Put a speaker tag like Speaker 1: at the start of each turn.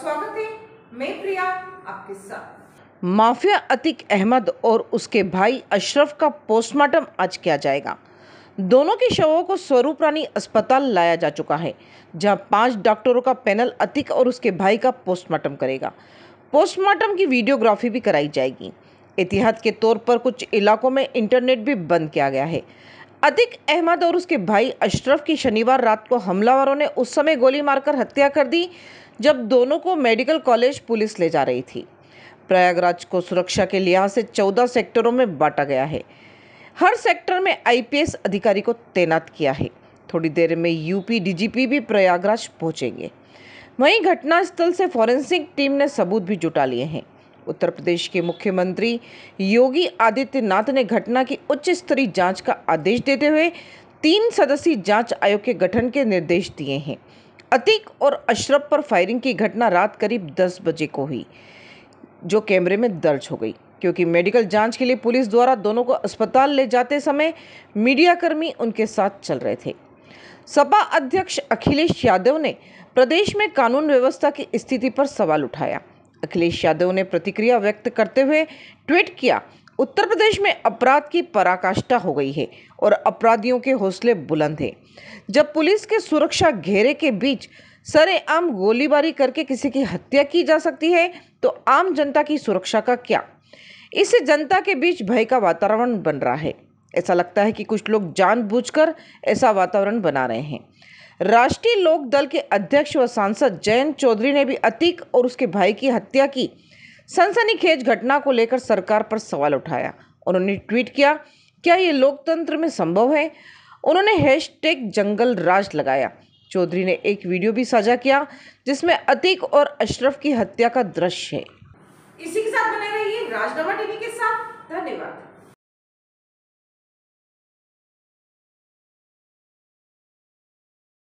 Speaker 1: स्वागत है मैं प्रिया आपके साथ माफिया अतिक अहमद और उसके भाई अशरफ का पोस्टमार्टम आज किया जाएगा दोनों के शवों को स्वरूप रानी अस्पताल लाया जा चुका है जहां पांच डॉक्टरों का पैनल अतिक और उसके भाई का पोस्टमार्टम करेगा पोस्टमार्टम की वीडियोग्राफी भी कराई जाएगी एहतियात के तौर पर कुछ इलाकों में इंटरनेट भी बंद किया गया है अतिक अहमद और उसके भाई अशरफ की शनिवार रात को हमलावरों ने उस समय गोली मारकर हत्या कर दी जब दोनों को मेडिकल कॉलेज पुलिस ले जा रही थी प्रयागराज को सुरक्षा के लिहाज से चौदह सेक्टरों में बांटा गया है हर सेक्टर में आईपीएस अधिकारी को तैनात किया है थोड़ी देर में यूपी डीजीपी भी प्रयागराज पहुंचेंगे वहीं घटनास्थल से फॉरेंसिक टीम ने सबूत भी जुटा लिए हैं उत्तर प्रदेश के मुख्यमंत्री योगी आदित्यनाथ ने घटना की उच्च स्तरीय जांच का आदेश देते हुए तीन सदस्यीय जांच आयोग के गठन के निर्देश दिए हैं अतीक और अशरफ पर फायरिंग की घटना रात करीब 10 बजे को हुई जो कैमरे में दर्ज हो गई क्योंकि मेडिकल जांच के लिए पुलिस द्वारा दोनों को अस्पताल ले जाते समय मीडियाकर्मी उनके साथ चल रहे थे सपा अध्यक्ष अखिलेश यादव ने प्रदेश में कानून व्यवस्था की स्थिति पर सवाल उठाया अखिलेश यादव ने प्रतिक्रिया व्यक्त करते हुए ट्वीट किया उत्तर प्रदेश में अपराध की पराकाष्ठा हो गई है और अपराधियों के हौसले बुलंद हैं जब पुलिस के सुरक्षा घेरे के बीच सरेआम गोलीबारी करके किसी की हत्या की जा सकती है तो आम जनता की सुरक्षा का क्या इससे जनता के बीच भय का वातावरण बन रहा है ऐसा लगता है कि कुछ लोग जानबूझकर ऐसा वातावरण बना रहे हैं राष्ट्रीय लोक दल के अध्यक्ष व सांसद जयंत चौधरी ने भी अतीक और उसके भाई की हत्या की सनसनीखेज घटना को लेकर सरकार पर सवाल उठाया उन्होंने ट्वीट किया क्या ये लोकतंत्र में संभव है उन्होंने हैश जंगल राज लगाया चौधरी ने एक वीडियो भी साझा किया जिसमें अतीक और अशरफ की हत्या का दृश्य है
Speaker 2: इसी के साथ बने रहिए राजनामा टीवी के साथ धन्यवाद